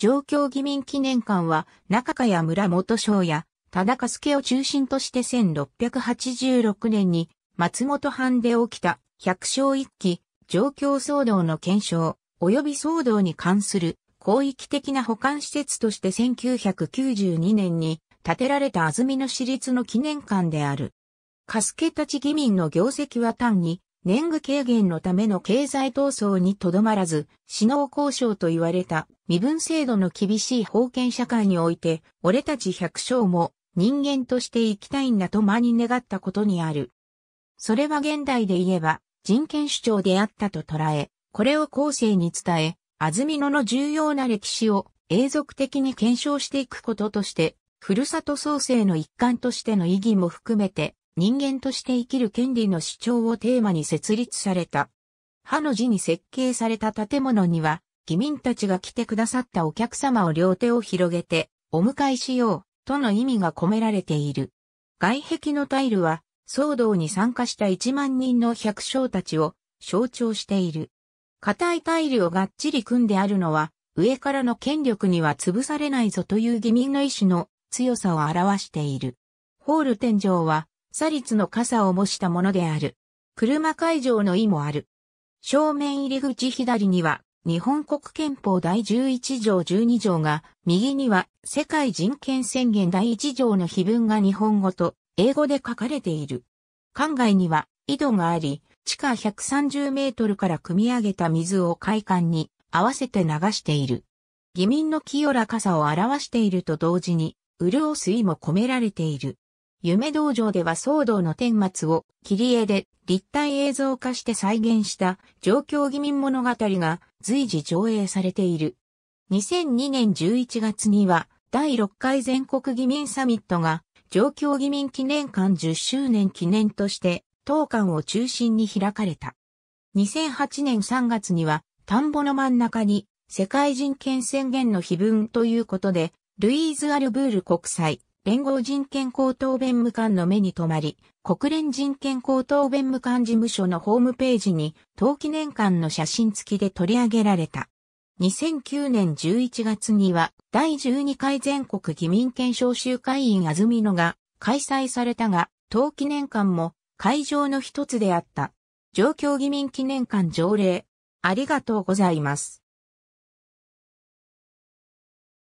上京義民記念館は、中川や村元省や、田中助を中心として1686年に、松本藩で起きた、百姓一揆、上京騒動の検証、及び騒動に関する、広域的な保管施設として1992年に、建てられた安曇野市立の記念館である。カスたち義民の業績は単に年貢軽減のための経済闘争にとどまらず、死脳交渉と言われた身分制度の厳しい封建社会において、俺たち百姓も人間として生きたいんだと間に願ったことにある。それは現代で言えば人権主張であったと捉え、これを後世に伝え、安住野の重要な歴史を永続的に検証していくこととして、ふるさと創生の一環としての意義も含めて、人間として生きる権利の主張をテーマに設立された。歯の字に設計された建物には、義民たちが来てくださったお客様を両手を広げて、お迎えしよう、との意味が込められている。外壁のタイルは、騒動に参加した1万人の百姓たちを象徴している。硬いタイルをがっちり組んであるのは、上からの権力には潰されないぞという義民の意志の強さを表している。ホール天井はサ率の傘を模したものである。車会場の意もある。正面入り口左には、日本国憲法第11条12条が、右には世界人権宣言第1条の碑文が日本語と英語で書かれている。館外には井戸があり、地下130メートルから汲み上げた水を海岸に合わせて流している。義民の清らかさを表していると同時に、潤す意も込められている。夢道場では騒動の顛末を切り絵で立体映像化して再現した状況義民物語が随時上映されている。2002年11月には第6回全国義民サミットが状況義民記念館10周年記念として当館を中心に開かれた。2008年3月には田んぼの真ん中に世界人権宣言の碑文ということでルイーズ・アルブール国際連合人権高等弁務官の目に留まり、国連人権高等弁務官事務所のホームページに、当記念館の写真付きで取り上げられた。2009年11月には、第12回全国議民権召集会員あずみのが開催されたが、当記念館も会場の一つであった。状況議民記念館条例。ありがとうございます。